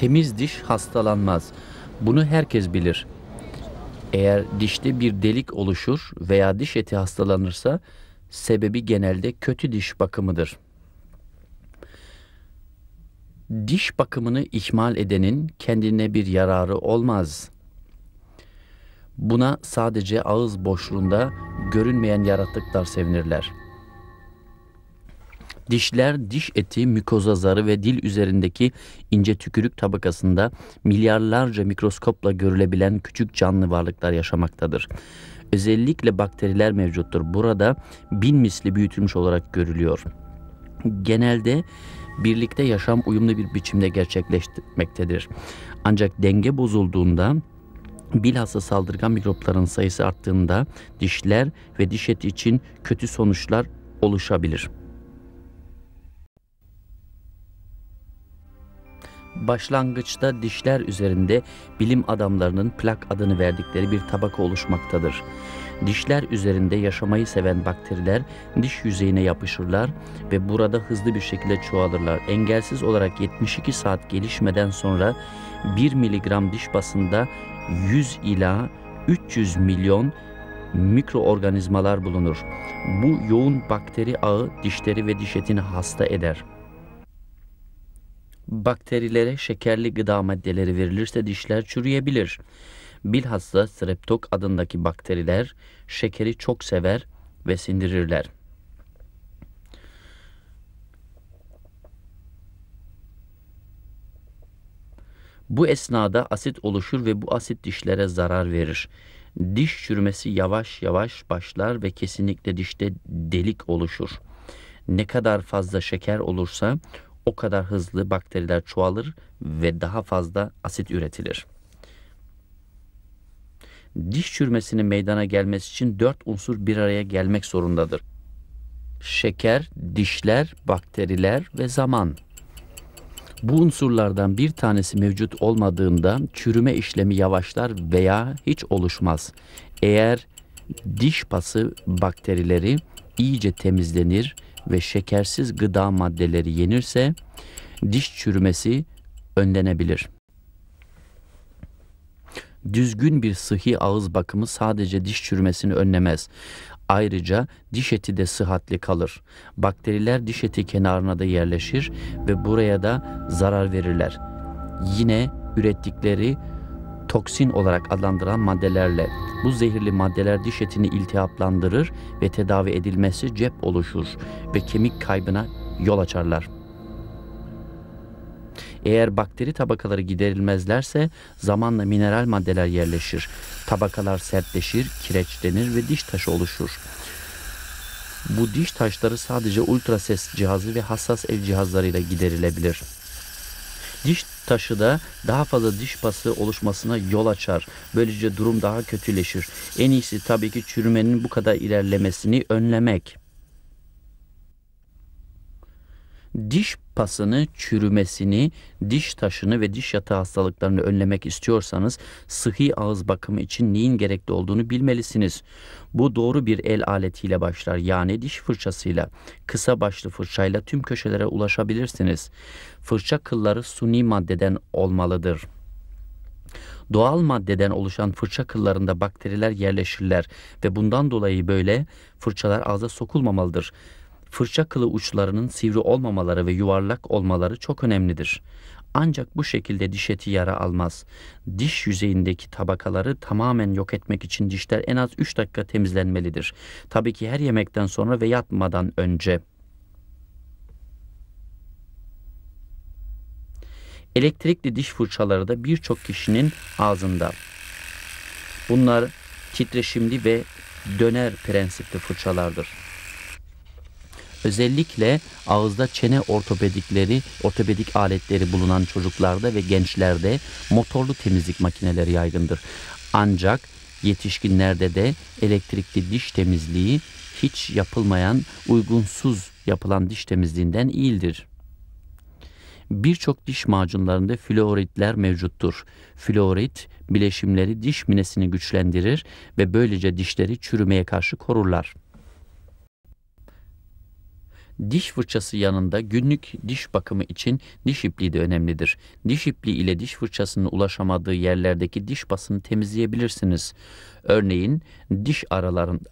temiz diş hastalanmaz. Bunu herkes bilir. Eğer dişte bir delik oluşur veya diş eti hastalanırsa sebebi genelde kötü diş bakımıdır. Diş bakımını ihmal edenin kendine bir yararı olmaz. Buna sadece ağız boşluğunda görünmeyen yaratıklar sevinirler.'' Dişler, diş eti, mikoza zarı ve dil üzerindeki ince tükürük tabakasında milyarlarca mikroskopla görülebilen küçük canlı varlıklar yaşamaktadır. Özellikle bakteriler mevcuttur. Burada bin misli büyütülmüş olarak görülüyor. Genelde birlikte yaşam uyumlu bir biçimde gerçekleşmektedir. Ancak denge bozulduğunda bilhassa saldırgan mikropların sayısı arttığında dişler ve diş eti için kötü sonuçlar oluşabilir.'' başlangıçta dişler üzerinde bilim adamlarının plak adını verdikleri bir tabaka oluşmaktadır. Dişler üzerinde yaşamayı seven bakteriler diş yüzeyine yapışırlar ve burada hızlı bir şekilde çoğalırlar. Engelsiz olarak 72 saat gelişmeden sonra 1 miligram diş basında 100 ila 300 milyon mikroorganizmalar bulunur. Bu yoğun bakteri ağı dişleri ve diş etini hasta eder.'' Bakterilere şekerli gıda maddeleri verilirse dişler çürüyebilir. Bilhassa streptok adındaki bakteriler şekeri çok sever ve sindirirler. Bu esnada asit oluşur ve bu asit dişlere zarar verir. Diş çürümesi yavaş yavaş başlar ve kesinlikle dişte delik oluşur. Ne kadar fazla şeker olursa o kadar hızlı bakteriler çoğalır ve daha fazla asit üretilir. Diş çürmesinin meydana gelmesi için dört unsur bir araya gelmek zorundadır. Şeker, dişler, bakteriler ve zaman. Bu unsurlardan bir tanesi mevcut olmadığında çürüme işlemi yavaşlar veya hiç oluşmaz. Eğer diş pası bakterileri iyice temizlenir ve şekersiz gıda maddeleri yenirse diş çürümesi önlenebilir. Düzgün bir sıhhi ağız bakımı sadece diş çürümesini önlemez. Ayrıca diş eti de sıhhatli kalır. Bakteriler diş eti kenarına da yerleşir ve buraya da zarar verirler. Yine ürettikleri toksin olarak adlandıran maddelerle. Bu zehirli maddeler diş etini iltihaplandırır ve tedavi edilmesi cep oluşur ve kemik kaybına yol açarlar. Eğer bakteri tabakaları giderilmezlerse zamanla mineral maddeler yerleşir. Tabakalar sertleşir, kireçlenir ve diş taşı oluşur. Bu diş taşları sadece ultrases cihazı ve hassas el cihazlarıyla giderilebilir. Diş taşı da daha fazla diş pası oluşmasına yol açar. Böylece durum daha kötüleşir. En iyisi tabii ki çürümenin bu kadar ilerlemesini önlemek. diş pasını, çürümesini, diş taşını ve diş yatağı hastalıklarını önlemek istiyorsanız sıhhi ağız bakımı için neyin gerekli olduğunu bilmelisiniz. Bu doğru bir el aletiyle başlar yani diş fırçasıyla. Kısa başlı fırçayla tüm köşelere ulaşabilirsiniz. Fırça kılları suni maddeden olmalıdır. Doğal maddeden oluşan fırça kıllarında bakteriler yerleşirler ve bundan dolayı böyle fırçalar ağza sokulmamalıdır fırça kılı uçlarının sivri olmamaları ve yuvarlak olmaları çok önemlidir. Ancak bu şekilde diş eti yara almaz. Diş yüzeyindeki tabakaları tamamen yok etmek için dişler en az 3 dakika temizlenmelidir. Tabii ki her yemekten sonra ve yatmadan önce. Elektrikli diş fırçaları da birçok kişinin ağzında. Bunlar titreşimli ve döner prensipli fırçalardır. Özellikle ağızda çene ortopedikleri, ortopedik aletleri bulunan çocuklarda ve gençlerde motorlu temizlik makineleri yaygındır. Ancak yetişkinlerde de elektrikli diş temizliği hiç yapılmayan uygunsuz yapılan diş temizliğinden iyidir. Birçok diş macunlarında fluoritler mevcuttur. Fluorit bileşimleri diş minesini güçlendirir ve böylece dişleri çürümeye karşı korurlar. Diş fırçası yanında günlük diş bakımı için diş ipliği de önemlidir. Diş ipliği ile diş fırçasının ulaşamadığı yerlerdeki diş basını temizleyebilirsiniz. Örneğin diş aralarında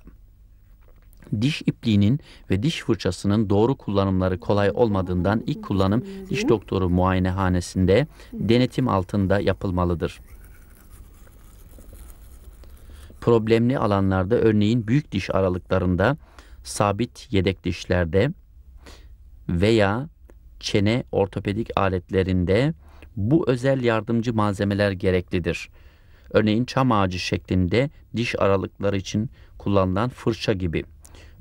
diş ipliğinin ve diş fırçasının doğru kullanımları kolay olmadığından ilk kullanım diş doktoru muayenehanesinde denetim altında yapılmalıdır. Problemli alanlarda örneğin büyük diş aralıklarında, sabit yedek dişlerde, veya çene ortopedik aletlerinde bu özel yardımcı malzemeler gereklidir. Örneğin çam ağacı şeklinde diş aralıkları için kullanılan fırça gibi.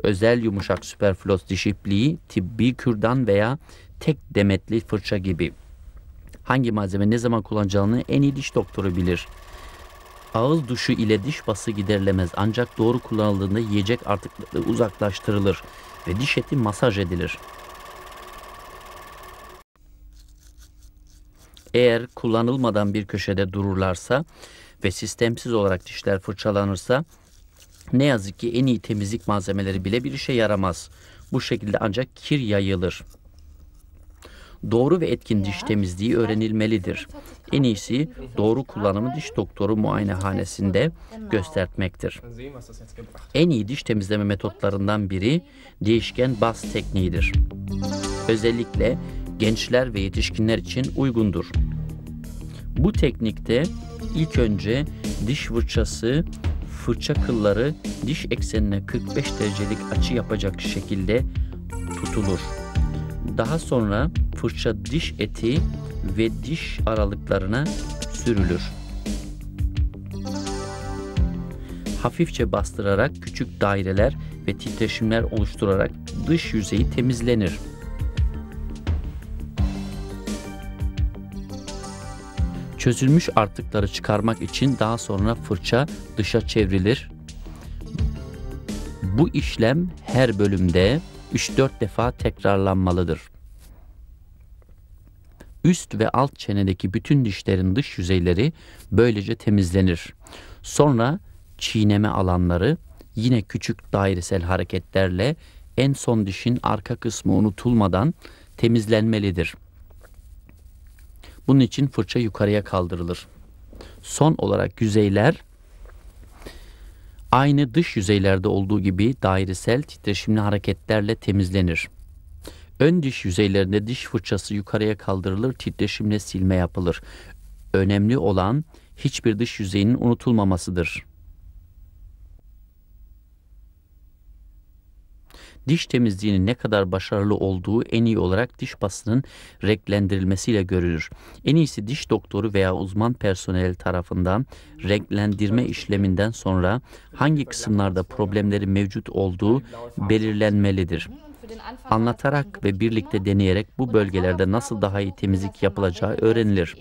Özel yumuşak süperflos diş ipliği, tibbi kürdan veya tek demetli fırça gibi. Hangi malzeme ne zaman kullanacağını en iyi diş doktoru bilir. Ağız duşu ile diş bası giderilemez ancak doğru kullanıldığında yiyecek artıkları uzaklaştırılır ve diş eti masaj edilir. eğer kullanılmadan bir köşede dururlarsa ve sistemsiz olarak dişler fırçalanırsa ne yazık ki en iyi temizlik malzemeleri bile bir işe yaramaz. Bu şekilde ancak kir yayılır. Doğru ve etkin diş temizliği öğrenilmelidir. En iyisi doğru kullanımı diş doktoru muayenehanesinde göstermektir. En iyi diş temizleme metotlarından biri değişken bas tekniğidir. Özellikle gençler ve yetişkinler için uygundur. Bu teknikte ilk önce diş fırçası fırça kılları diş eksenine 45 derecelik açı yapacak şekilde tutulur. Daha sonra fırça diş eti ve diş aralıklarına sürülür. Hafifçe bastırarak küçük daireler ve titreşimler oluşturarak dış yüzeyi temizlenir. Çözülmüş artıkları çıkarmak için daha sonra fırça dışa çevrilir. Bu işlem her bölümde 3-4 defa tekrarlanmalıdır. Üst ve alt çenedeki bütün dişlerin dış yüzeyleri böylece temizlenir. Sonra çiğneme alanları yine küçük dairesel hareketlerle en son dişin arka kısmı unutulmadan temizlenmelidir. Bunun için fırça yukarıya kaldırılır. Son olarak yüzeyler aynı dış yüzeylerde olduğu gibi dairesel titreşimli hareketlerle temizlenir. Ön diş yüzeylerinde diş fırçası yukarıya kaldırılır, titreşimle silme yapılır. Önemli olan hiçbir dış yüzeyinin unutulmamasıdır.'' diş temizliğinin ne kadar başarılı olduğu en iyi olarak diş pasının renklendirilmesiyle görülür. En iyisi diş doktoru veya uzman personel tarafından renklendirme işleminden sonra hangi kısımlarda problemlerin mevcut olduğu belirlenmelidir. Anlatarak ve birlikte deneyerek bu bölgelerde nasıl daha iyi temizlik yapılacağı öğrenilir.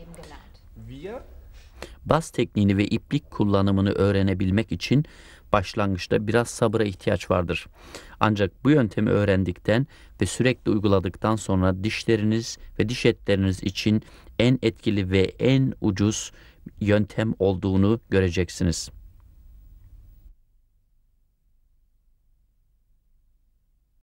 Bas tekniğini ve iplik kullanımını öğrenebilmek için başlangıçta biraz sabıra ihtiyaç vardır. Ancak bu yöntemi öğrendikten ve sürekli uyguladıktan sonra dişleriniz ve diş etleriniz için en etkili ve en ucuz yöntem olduğunu göreceksiniz.''